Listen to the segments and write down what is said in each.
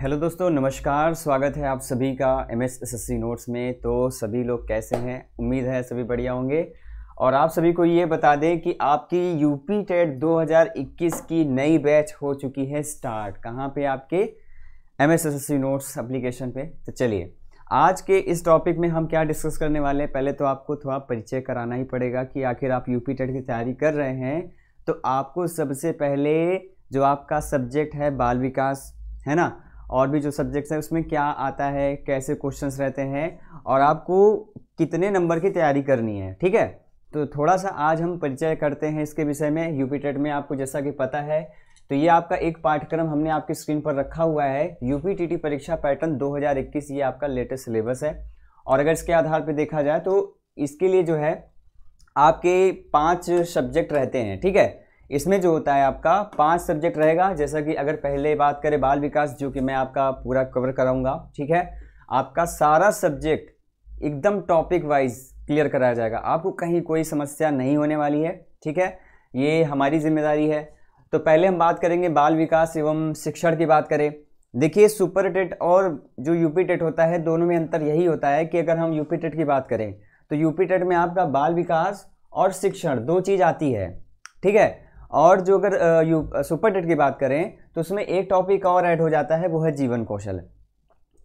hello दोस्तों नमस्कार स्वागत है आप सभी का M S S S C notes में तो सभी लोग कैसे हैं उम्मीद है सभी बढ़िया होंगे और आप सभी को ये बता दें कि आपकी यूपी टेट 2021 की नई बैच हो चुकी है स्टार्ट कहाँ पे आपके M S S S C notes application पे तो चलिए आज के इस टॉपिक में हम क्या डिस्कस करने वाले हैं पहले तो आपको थोड़ा परिचय कराना ही पड़ेगा कि आखिर आप यूपी टेट की तैयारी कर रहे हैं तो आपको सबसे पहले जो आपका सब्जेक्ट है बाल विकास है ना और भी जो सब्जेक्ट्स हैं उसमें क्या आता है कैसे क्वेश्चंस रहते हैं और आपको कितने नंबर की तैयारी करनी है ठीक है तो थोड़ा सा आज हम परिचय करते हैं इसके विषय में यूपी टेट में आपको जैसा कि पता है तो ये आपका एक पाठ्यक्रम हमने आपकी स्क्रीन पर रखा हुआ है टी टी परीक्षा पैटर्न 2021 ये आपका लेटेस्ट सिलेबस है और अगर इसके आधार पर देखा जाए तो इसके लिए जो है आपके पाँच सब्जेक्ट रहते हैं ठीक है इसमें जो होता है आपका पांच सब्जेक्ट रहेगा जैसा कि अगर पहले बात करें बाल विकास जो कि मैं आपका पूरा कवर कराऊंगा ठीक है आपका सारा सब्जेक्ट एकदम टॉपिक वाइज क्लियर कराया जाएगा आपको कहीं कोई समस्या नहीं होने वाली है ठीक है ये हमारी जिम्मेदारी है तो पहले हम बात करेंगे बाल विकास एवं शिक्षण की बात करें देखिए सुपर टेट और जो यूपी टेट होता है दोनों में अंतर यही होता है कि अगर हम यूपी टेट की बात करें तो यूपी टेट में आपका बाल विकास और शिक्षण दो चीज़ आती है ठीक है और जो अगर यू सुपर टेट की बात करें तो उसमें एक टॉपिक और ऐड हो जाता है वो है जीवन कौशल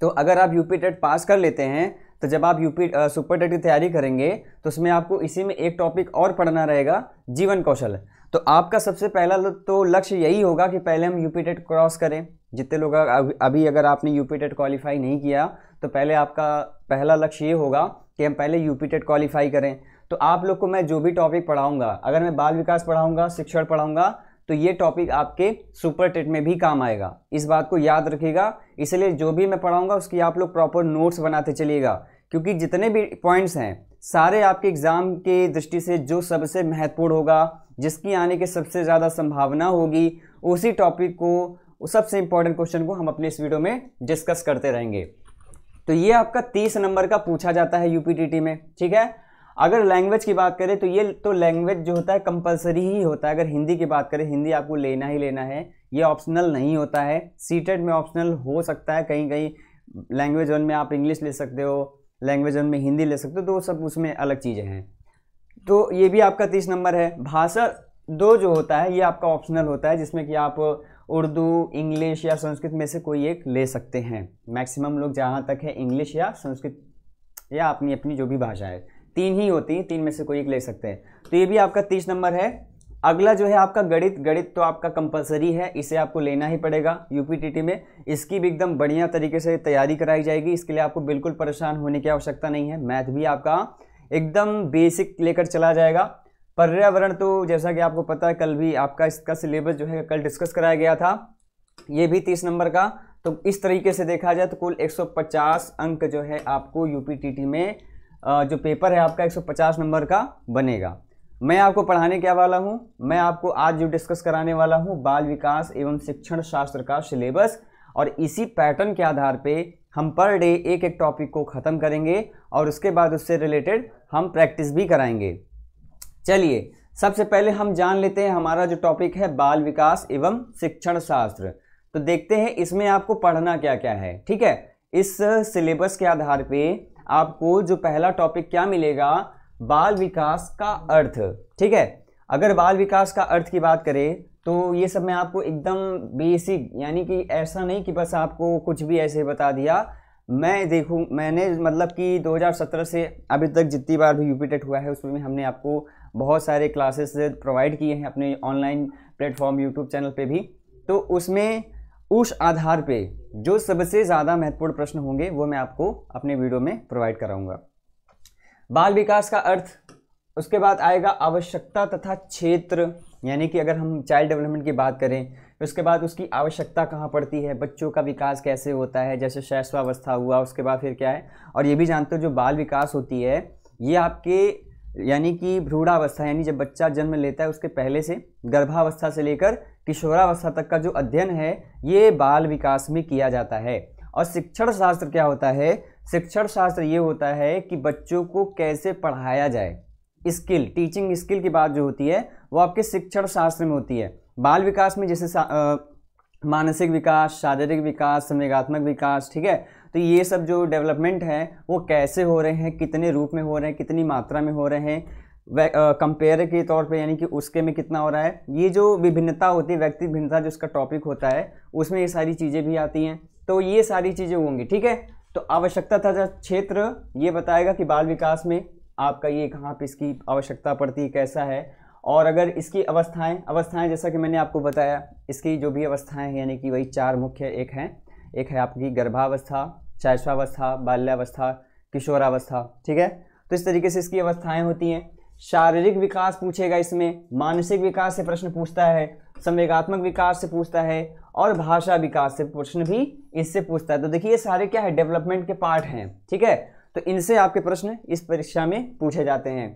तो अगर आप यूपी टेट पास कर लेते हैं तो जब आप यूपी सुपर टेट की तैयारी करेंगे तो उसमें आपको इसी में एक टॉपिक और पढ़ना रहेगा जीवन कौशल तो आपका सबसे पहला तो लक्ष्य यही होगा कि पहले हम यूपी टेट क्रॉस करें जितने लोग अभी अगर आपने यूपी टेट क्वालिफाई नहीं किया तो पहले आपका पहला लक्ष्य ये होगा कि हम पहले यूपी टेट क्वालिफाई करें तो आप लोग को मैं जो भी टॉपिक पढ़ाऊँगा अगर मैं बाल विकास पढ़ाऊँगा शिक्षण पढ़ाऊँगा तो ये टॉपिक आपके सुपर टेट में भी काम आएगा इस बात को याद रखिएगा इसलिए जो भी मैं पढ़ाऊँगा उसकी आप लोग प्रॉपर नोट्स बनाते चलिएगा क्योंकि जितने भी पॉइंट्स हैं सारे आपके एग्ज़ाम के दृष्टि से जो सबसे महत्वपूर्ण होगा जिसकी आने की सबसे ज़्यादा संभावना होगी उसी टॉपिक को सबसे इंपॉर्टेंट क्वेश्चन को हम अपने इस वीडियो में डिस्कस करते रहेंगे तो ये आपका तीस नंबर का पूछा जाता है यूपीटीटी में ठीक है अगर लैंग्वेज की बात करें तो ये तो लैंग्वेज जो होता है कंपलसरी ही होता है अगर हिंदी की बात करें हिंदी आपको लेना ही लेना है ये ऑप्शनल नहीं होता है सीटेड e में ऑप्शनल हो सकता है कहीं कहीं लैंग्वेज वन में आप इंग्लिश ले सकते हो लैंग्वेज वन में हिंदी ले सकते हो तो सब उसमें अलग चीज़ें हैं तो ये भी आपका तीस नंबर है भाषा दो जो होता है ये आपका ऑप्शनल होता है जिसमें कि आप उर्दू इंग्लिश या संस्कृत में से कोई एक ले सकते हैं मैक्सिमम लोग जहाँ तक है इंग्लिश या संस्कृत या अपनी अपनी जो भी भाषा है तीन ही होती हैं तीन में से कोई एक ले सकते हैं तो ये भी आपका तीस नंबर है अगला जो है आपका गणित गणित तो आपका कंपलसरी है इसे आपको लेना ही पड़ेगा यूपीटीटी में इसकी भी एकदम बढ़िया तरीके से तैयारी कराई जाएगी इसके लिए आपको बिल्कुल परेशान होने की आवश्यकता नहीं है मैथ भी आपका एकदम बेसिक लेकर चला जाएगा पर्यावरण तो जैसा कि आपको पता है कल भी आपका इसका सिलेबस जो है कल डिस्कस कराया गया था ये भी तीस नंबर का तो इस तरीके से देखा जाए तो कुल 150 अंक जो है आपको यूपीटीटी में जो पेपर है आपका 150 नंबर का बनेगा मैं आपको पढ़ाने क्या वाला हूँ मैं आपको आज जो डिस्कस कराने वाला हूँ बाल विकास एवं शिक्षण शास्त्र का सिलेबस और इसी पैटर्न के आधार पे हम पर डे एक एक टॉपिक को ख़त्म करेंगे और उसके बाद उससे रिलेटेड हम प्रैक्टिस भी कराएंगे चलिए सबसे पहले हम जान लेते हैं हमारा जो टॉपिक है बाल विकास एवं शिक्षण शास्त्र तो देखते हैं इसमें आपको पढ़ना क्या क्या है ठीक है इस सिलेबस के आधार पे आपको जो पहला टॉपिक क्या मिलेगा बाल विकास का अर्थ ठीक है अगर बाल विकास का अर्थ की बात करें तो ये सब मैं आपको एकदम बेसिक यानी कि ऐसा नहीं कि बस आपको कुछ भी ऐसे बता दिया मैं देखूँ मैंने मतलब कि 2017 से अभी तक जितनी बार भी यूपी टेट हुआ है उसमें हमने आपको बहुत सारे क्लासेस प्रोवाइड किए हैं अपने ऑनलाइन प्लेटफॉर्म यूट्यूब चैनल पे भी तो उसमें उस आधार पे जो सबसे ज़्यादा महत्वपूर्ण प्रश्न होंगे वो मैं आपको अपने वीडियो में प्रोवाइड कराऊंगा बाल विकास का अर्थ उसके बाद आएगा आवश्यकता तथा क्षेत्र यानी कि अगर हम चाइल्ड डेवलपमेंट की बात करें तो उसके बाद उसकी आवश्यकता कहाँ पड़ती है बच्चों का विकास कैसे होता है जैसे शैशवावस्था हुआ उसके बाद फिर क्या है और ये भी जानते हो जो बाल विकास होती है ये आपके यानी कि भ्रूढ़ावस्था यानी जब बच्चा जन्म लेता है उसके पहले से गर्भावस्था से लेकर किशोरावस्था तक का जो अध्ययन है ये बाल विकास में किया जाता है और शिक्षण शास्त्र क्या होता है शिक्षण शास्त्र ये होता है कि बच्चों को कैसे पढ़ाया जाए स्किल टीचिंग स्किल की बात जो होती है वो आपके शिक्षण शास्त्र में होती है बाल विकास में जैसे मानसिक विकास शारीरिक विकास संवेगात्मक विकास ठीक है तो ये सब जो डेवलपमेंट है वो कैसे हो रहे हैं कितने रूप में हो रहे हैं कितनी मात्रा में हो रहे हैं कंपेयर के तौर पे यानी कि उसके में कितना हो रहा है ये जो विभिन्नता होती है व्यक्ति भिन्नता जो उसका टॉपिक होता है उसमें ये सारी चीज़ें भी आती हैं तो ये सारी चीज़ें होंगी ठीक है तो आवश्यकता था जो क्षेत्र ये बताएगा कि बाल विकास में आपका ये कहाँ पर इसकी आवश्यकता पड़ती है कैसा है और अगर इसकी अवस्थाएँ अवस्थाएँ जैसा कि मैंने आपको बताया इसकी जो भी अवस्थाएँ हैं यानी कि वही चार मुख्य एक हैं एक है आपकी गर्भावस्था शैशवावस्था बाल्यावस्था किशोरावस्था ठीक है तो इस तरीके से इसकी अवस्थाएं होती हैं शारीरिक विकास पूछेगा इसमें मानसिक विकास से प्रश्न पूछता है संवेगात्मक विकास से पूछता है और भाषा विकास से प्रश्न भी इससे पूछता है तो देखिए ये सारे क्या है डेवलपमेंट के पार्ट हैं ठीक है तो इनसे आपके प्रश्न इस परीक्षा में पूछे जाते हैं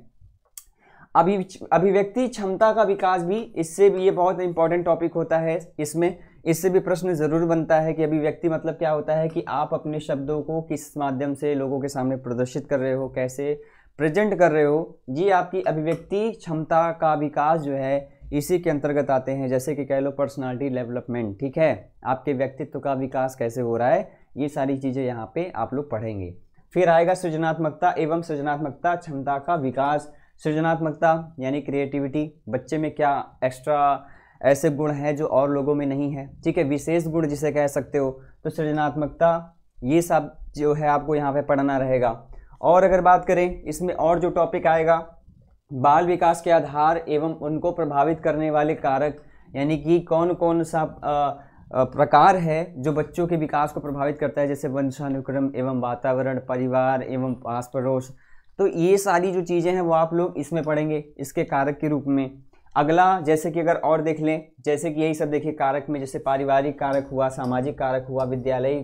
अभि अभिव्यक्ति क्षमता का विकास भी इससे भी ये बहुत इंपॉर्टेंट टॉपिक होता है इसमें इससे भी प्रश्न ज़रूर बनता है कि अभिव्यक्ति मतलब क्या होता है कि आप अपने शब्दों को किस माध्यम से लोगों के सामने प्रदर्शित कर रहे हो कैसे प्रेजेंट कर रहे हो ये आपकी अभिव्यक्ति क्षमता का विकास जो है इसी के अंतर्गत आते हैं जैसे कि कह लो पर्सनालिटी डेवलपमेंट ठीक है आपके व्यक्तित्व का विकास कैसे हो रहा है ये सारी चीज़ें यहाँ पे आप लोग पढ़ेंगे फिर आएगा सृजनात्मकता एवं सृजनात्मकता क्षमता का विकास सृजनात्मकता यानी क्रिएटिविटी बच्चे में क्या एक्स्ट्रा ऐसे गुण हैं जो और लोगों में नहीं है ठीक है विशेष गुण जिसे कह सकते हो तो सृजनात्मकता ये सब जो है आपको यहाँ पे पढ़ना रहेगा और अगर बात करें इसमें और जो टॉपिक आएगा बाल विकास के आधार एवं उनको प्रभावित करने वाले कारक यानी कि कौन कौन सा प्रकार है जो बच्चों के विकास को प्रभावित करता है जैसे वंशानुक्रम एवं वातावरण परिवार एवं पास पड़ोस तो ये सारी जो चीज़ें हैं वो आप लोग इसमें पढ़ेंगे इसके कारक के रूप में अगला जैसे कि अगर और देख लें जैसे कि यही सब देखिए कारक में जैसे पारिवारिक कारक हुआ सामाजिक कारक हुआ विद्यालयी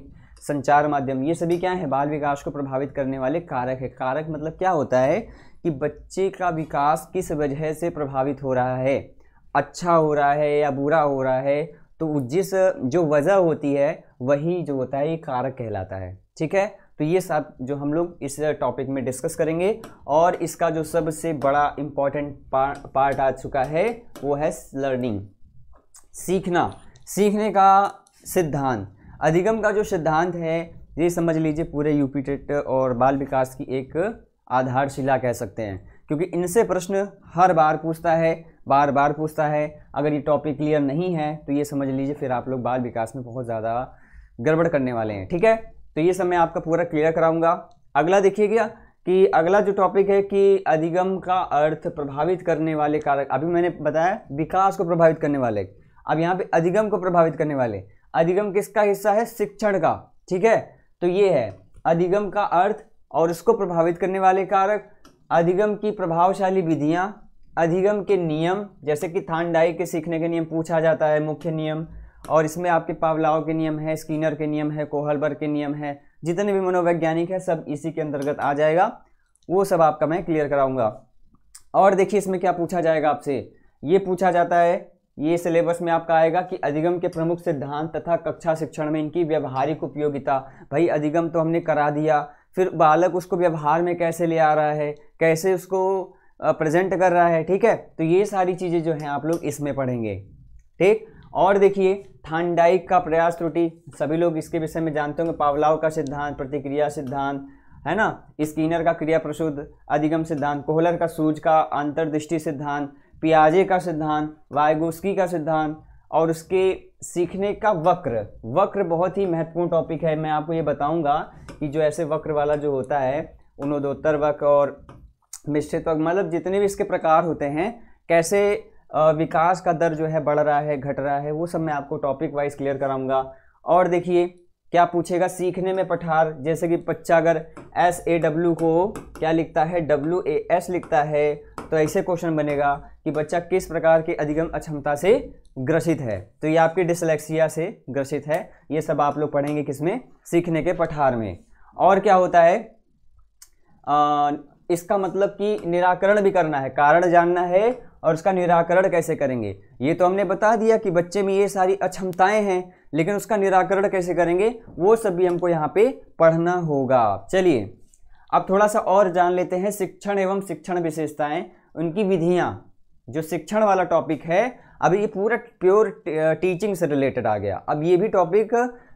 संचार माध्यम ये सभी क्या है बाल विकास को प्रभावित करने वाले कारक है कारक मतलब क्या होता है कि बच्चे का विकास किस वजह से प्रभावित हो रहा है अच्छा हो रहा है या बुरा हो रहा है तो जिस जो वजह होती है वही जो होता है ये कारक कहलाता है ठीक है तो ये सब जो हम लोग इस टॉपिक में डिस्कस करेंगे और इसका जो सबसे बड़ा इम्पॉर्टेंट पार, पार्ट आ चुका है वो है लर्निंग सीखना सीखने का सिद्धांत अधिगम का जो सिद्धांत है ये समझ लीजिए पूरे यूपी टेट और बाल विकास की एक आधारशिला कह सकते हैं क्योंकि इनसे प्रश्न हर बार पूछता है बार बार पूछता है अगर ये टॉपिक क्लियर नहीं है तो ये समझ लीजिए फिर आप लोग बाल विकास में बहुत ज़्यादा गड़बड़ करने वाले हैं ठीक है तो ये सब मैं आपका पूरा क्लियर कराऊंगा अगला देखिएगा कि अगला जो टॉपिक है कि अधिगम का अर्थ प्रभावित करने वाले कारक अभी मैंने बताया विकास को प्रभावित करने वाले अब यहाँ पे अधिगम को प्रभावित करने वाले अधिगम किसका हिस्सा है शिक्षण का ठीक है तो ये है अधिगम का अर्थ और इसको प्रभावित करने वाले कारक अधिगम की प्रभावशाली विधियाँ अधिगम के नियम जैसे कि डाई के सीखने के नियम पूछा जाता है मुख्य नियम और इसमें आपके पावलाव के नियम है स्कीनर के नियम है कोहलबर के नियम है जितने भी मनोवैज्ञानिक है सब इसी के अंतर्गत आ जाएगा वो सब आपका मैं क्लियर कराऊंगा और देखिए इसमें क्या पूछा जाएगा आपसे ये पूछा जाता है ये सिलेबस में आपका आएगा कि अधिगम के प्रमुख सिद्धांत तथा कक्षा शिक्षण में इनकी व्यवहारिक उपयोगिता भाई अधिगम तो हमने करा दिया फिर बालक उसको व्यवहार में कैसे ले आ रहा है कैसे उसको प्रेजेंट कर रहा है ठीक है तो ये सारी चीज़ें जो हैं आप लोग इसमें पढ़ेंगे ठीक और देखिए थानडाइक का प्रयास त्रुटि सभी लोग इसके विषय में जानते होंगे पावलाव का सिद्धांत प्रतिक्रिया सिद्धांत है ना स्कीनर का क्रिया प्रशुद्ध अधिगम सिद्धांत कोहलर का सूज का अंतर्दृष्टि सिद्धांत पियाजे का सिद्धांत वायगोस्की का सिद्धांत और उसके सीखने का वक्र वक्र बहुत ही महत्वपूर्ण टॉपिक है मैं आपको ये बताऊंगा कि जो ऐसे वक्र वाला जो होता है उनोदोत्तर वक्र और मिश्रित वक्र मतलब जितने भी इसके प्रकार होते हैं कैसे विकास का दर जो है बढ़ रहा है घट रहा है वो सब मैं आपको टॉपिक वाइज क्लियर कराऊंगा और देखिए क्या पूछेगा सीखने में पठार जैसे कि बच्चा अगर एस ए डब्ल्यू को क्या लिखता है डब्ल्यू ए एस लिखता है तो ऐसे क्वेश्चन बनेगा कि बच्चा किस प्रकार की अधिगम अक्षमता से ग्रसित है तो ये आपकी डिसलेक्सिया से ग्रसित है ये सब आप लोग पढ़ेंगे किसमें सीखने के पठार में और क्या होता है आ, इसका मतलब कि निराकरण भी करना है कारण जानना है और उसका निराकरण कैसे करेंगे ये तो हमने बता दिया कि बच्चे में ये सारी अक्षमताएं हैं लेकिन उसका निराकरण कैसे करेंगे वो सब भी हमको यहाँ पे पढ़ना होगा चलिए अब थोड़ा सा और जान लेते हैं शिक्षण एवं शिक्षण विशेषताएं उनकी विधियाँ जो शिक्षण वाला टॉपिक है अभी ये पूरा प्योर टीचिंग से रिलेटेड आ गया अब ये भी टॉपिक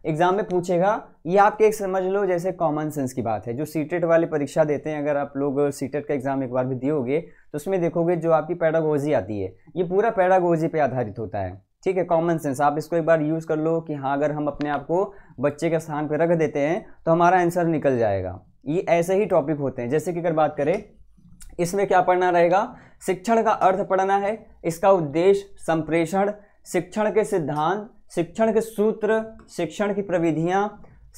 एग्जाम में पूछेगा ये आपके एक समझ लो जैसे कॉमन सेंस की बात है जो सीटेट e वाली परीक्षा देते हैं अगर आप लोग सीटेट e का एग्जाम एक बार भी दियोगे तो उसमें देखोगे जो आपकी पैडागोजी आती है ये पूरा पैडागोजी पे आधारित होता है ठीक है कॉमन सेंस आप इसको एक बार यूज़ कर लो कि हाँ अगर हम अपने आप को बच्चे के स्थान पर रख देते हैं तो हमारा आंसर निकल जाएगा ये ऐसे ही टॉपिक होते हैं जैसे कि अगर बात करें इसमें क्या पढ़ना रहेगा शिक्षण का अर्थ पढ़ना है इसका उद्देश्य संप्रेषण शिक्षण के सिद्धांत शिक्षण के सूत्र शिक्षण की प्रविधियाँ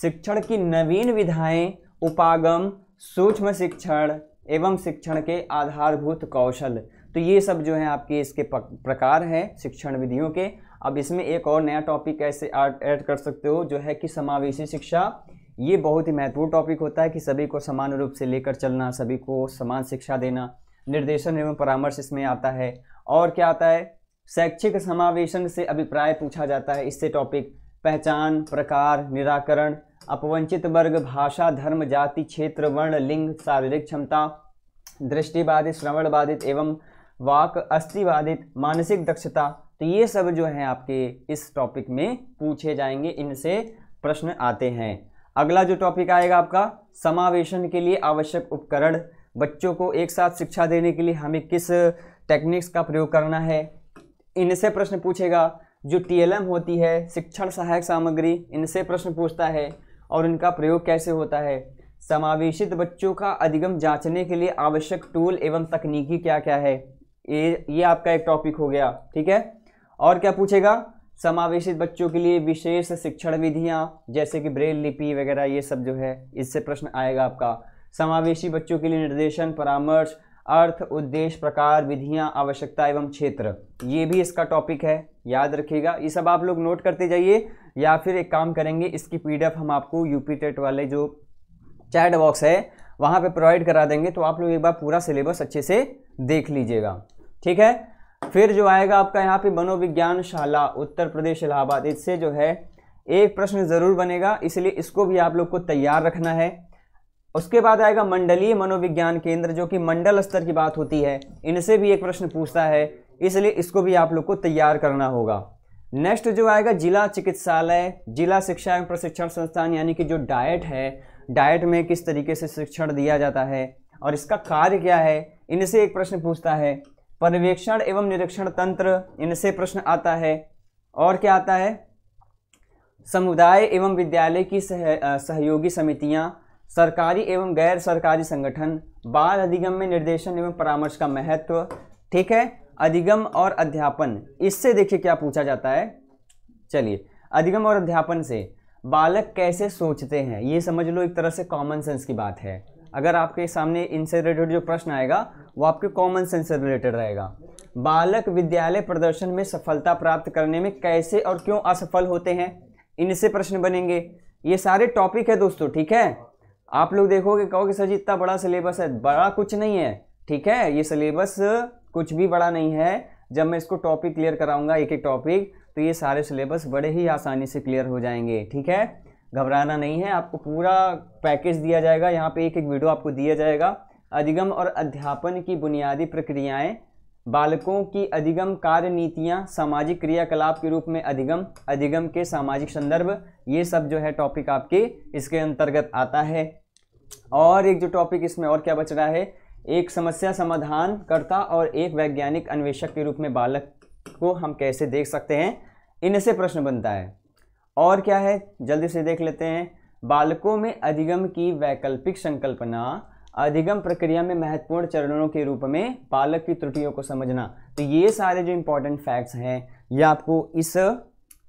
शिक्षण की नवीन विधाएं उपागम सूक्ष्म शिक्षण एवं शिक्षण के आधारभूत कौशल तो ये सब जो है आपके इसके प्रकार हैं शिक्षण विधियों के अब इसमें एक और नया टॉपिक ऐसे ऐड कर सकते हो जो है कि समावेशी शिक्षा ये बहुत ही महत्वपूर्ण टॉपिक होता है कि सभी को समान रूप से लेकर चलना सभी को समान शिक्षा देना निर्देशन एवं परामर्श इसमें आता है और क्या आता है शैक्षिक समावेशन से अभिप्राय पूछा जाता है इससे टॉपिक पहचान प्रकार निराकरण अपवंचित वर्ग भाषा धर्म जाति क्षेत्र वर्ण लिंग शारीरिक क्षमता दृष्टिबाधित श्रवण बाधित एवं वाक अस्थिवादित मानसिक दक्षता तो ये सब जो है आपके इस टॉपिक में पूछे जाएंगे इनसे प्रश्न आते हैं अगला जो टॉपिक आएगा आपका समावेशन के लिए आवश्यक उपकरण बच्चों को एक साथ शिक्षा देने के लिए हमें किस टेक्निक्स का प्रयोग करना है इनसे प्रश्न पूछेगा जो टीएलएम होती है शिक्षण सहायक सामग्री इनसे प्रश्न पूछता है और इनका प्रयोग कैसे होता है समावेशित बच्चों का अधिगम जांचने के लिए आवश्यक टूल एवं तकनीकी क्या क्या है ये ये आपका एक टॉपिक हो गया ठीक है और क्या पूछेगा समावेशित बच्चों के लिए विशेष शिक्षण विधियाँ जैसे कि ब्रेल लिपि वगैरह ये सब जो है इससे प्रश्न आएगा आपका समावेशी बच्चों के लिए निर्देशन परामर्श अर्थ उद्देश्य प्रकार विधियाँ आवश्यकता एवं क्षेत्र ये भी इसका टॉपिक है याद रखिएगा ये सब आप लोग नोट करते जाइए या फिर एक काम करेंगे इसकी पी हम आपको यूपी टेट वाले जो चैट बॉक्स है वहाँ पर प्रोवाइड करा देंगे तो आप लोग एक बार पूरा सिलेबस अच्छे से देख लीजिएगा ठीक है फिर जो आएगा आपका यहाँ पे मनोविज्ञान शाला उत्तर प्रदेश इलाहाबाद इससे जो है एक प्रश्न ज़रूर बनेगा इसलिए इसको भी आप लोग को तैयार रखना है उसके बाद आएगा मंडलीय मनोविज्ञान केंद्र जो कि मंडल स्तर की बात होती है इनसे भी एक प्रश्न पूछता है इसलिए इसको भी आप लोग को तैयार करना होगा नेक्स्ट जो आएगा जिला चिकित्सालय जिला शिक्षा एवं प्रशिक्षण संस्थान यानी कि जो डाइट है डाइट में किस तरीके से शिक्षण दिया जाता है और इसका कार्य क्या है इनसे एक प्रश्न पूछता है पर्यवेक्षण एवं निरीक्षण तंत्र इनसे प्रश्न आता है और क्या आता है समुदाय एवं विद्यालय की सह, सहयोगी समितियां सरकारी एवं गैर सरकारी संगठन बाल अधिगम में निर्देशन एवं परामर्श का महत्व ठीक है अधिगम और अध्यापन इससे देखिए क्या पूछा जाता है चलिए अधिगम और अध्यापन से बालक कैसे सोचते हैं ये समझ लो एक तरह से कॉमन सेंस की बात है अगर आपके सामने इनसे रिलेटेड जो प्रश्न आएगा वो आपके कॉमन सेंस से रिलेटेड रहेगा बालक विद्यालय प्रदर्शन में सफलता प्राप्त करने में कैसे और क्यों असफल होते हैं इनसे प्रश्न बनेंगे ये सारे टॉपिक है दोस्तों ठीक है आप लोग देखोगे कहोगे सर जी इतना बड़ा सिलेबस है बड़ा कुछ नहीं है ठीक है ये सिलेबस कुछ भी बड़ा नहीं है जब मैं इसको टॉपिक क्लियर कराऊंगा एक एक टॉपिक तो ये सारे सिलेबस बड़े ही आसानी से क्लियर हो जाएंगे ठीक है घबराना नहीं है आपको पूरा पैकेज दिया जाएगा यहाँ पे एक एक वीडियो आपको दिया जाएगा अधिगम और अध्यापन की बुनियादी प्रक्रियाएं बालकों की अधिगम कार्य नीतियाँ सामाजिक क्रियाकलाप के रूप में अधिगम अधिगम के सामाजिक संदर्भ ये सब जो है टॉपिक आपके इसके अंतर्गत आता है और एक जो टॉपिक इसमें और क्या बच रहा है एक समस्या समाधान करता और एक वैज्ञानिक अन्वेषक के रूप में बालक को हम कैसे देख सकते हैं इनसे प्रश्न बनता है और क्या है जल्दी से देख लेते हैं बालकों में अधिगम की वैकल्पिक संकल्पना अधिगम प्रक्रिया में महत्वपूर्ण चरणों के रूप में बालक की त्रुटियों को समझना तो ये सारे जो इम्पोर्टेंट फैक्ट्स हैं ये आपको इस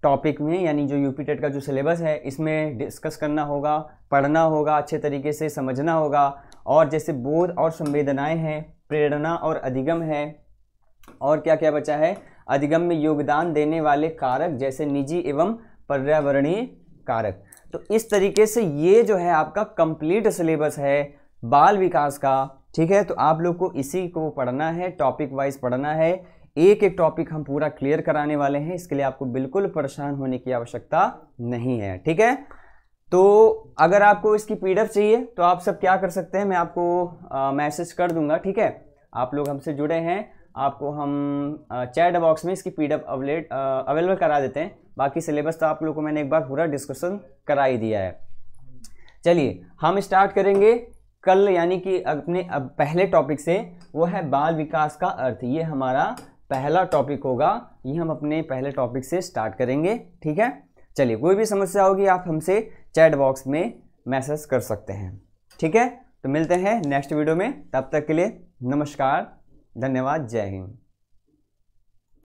टॉपिक में यानी जो यूपी टेट का जो सिलेबस है इसमें डिस्कस करना होगा पढ़ना होगा अच्छे तरीके से समझना होगा और जैसे बोध और संवेदनाएँ हैं प्रेरणा और अधिगम है और क्या क्या बचा है अधिगम में योगदान देने वाले कारक जैसे निजी एवं पर्यावरणीय कारक तो इस तरीके से ये जो है आपका कंप्लीट सिलेबस है बाल विकास का ठीक है तो आप लोग को इसी को पढ़ना है टॉपिक वाइज पढ़ना है एक एक टॉपिक हम पूरा क्लियर कराने वाले हैं इसके लिए आपको बिल्कुल परेशान होने की आवश्यकता नहीं है ठीक है तो अगर आपको इसकी पीडीएफ चाहिए तो आप सब क्या कर सकते हैं मैं आपको मैसेज कर दूंगा ठीक है आप लोग हमसे जुड़े हैं आपको हम चैट बॉक्स में इसकी पी डी अवेलेट अवेलेबल करा देते हैं बाकी सिलेबस तो आप लोग को मैंने एक बार पूरा डिस्कशन करा ही दिया है चलिए हम स्टार्ट करेंगे कल यानी कि अपने अब पहले टॉपिक से वो है बाल विकास का अर्थ ये हमारा पहला टॉपिक होगा ये हम अपने पहले टॉपिक से स्टार्ट करेंगे ठीक है चलिए कोई भी समस्या होगी आप हमसे चैट बॉक्स में मैसेज कर सकते हैं ठीक है तो मिलते हैं नेक्स्ट वीडियो में तब तक के लिए नमस्कार धन्यवाद जय हिंद